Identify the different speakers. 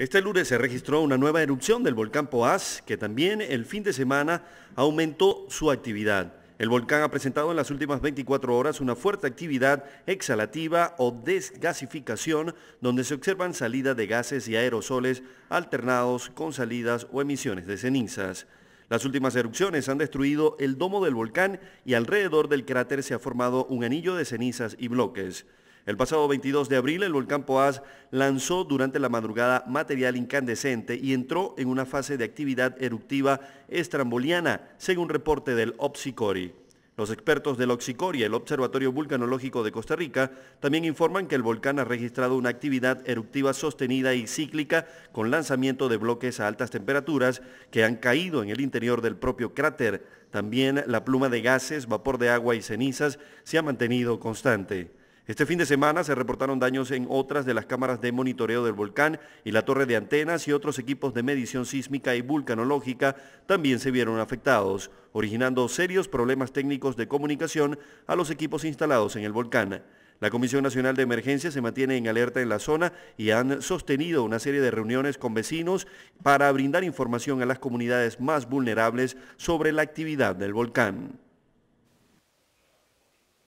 Speaker 1: Este lunes se registró una nueva erupción del volcán Poás, que también el fin de semana aumentó su actividad. El volcán ha presentado en las últimas 24 horas una fuerte actividad exhalativa o desgasificación, donde se observan salidas de gases y aerosoles alternados con salidas o emisiones de cenizas. Las últimas erupciones han destruido el domo del volcán y alrededor del cráter se ha formado un anillo de cenizas y bloques. El pasado 22 de abril, el volcán Poás lanzó durante la madrugada material incandescente y entró en una fase de actividad eruptiva estramboliana, según reporte del Opsicori. Los expertos del y el Observatorio Vulcanológico de Costa Rica, también informan que el volcán ha registrado una actividad eruptiva sostenida y cíclica con lanzamiento de bloques a altas temperaturas que han caído en el interior del propio cráter. También la pluma de gases, vapor de agua y cenizas se ha mantenido constante. Este fin de semana se reportaron daños en otras de las cámaras de monitoreo del volcán y la torre de antenas y otros equipos de medición sísmica y vulcanológica también se vieron afectados, originando serios problemas técnicos de comunicación a los equipos instalados en el volcán. La Comisión Nacional de Emergencia se mantiene en alerta en la zona y han sostenido una serie de reuniones con vecinos para brindar información a las comunidades más vulnerables sobre la actividad del volcán.